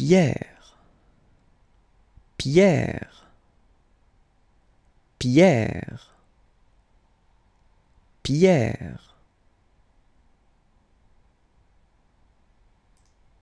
Pierre, Pierre, Pierre, Pierre.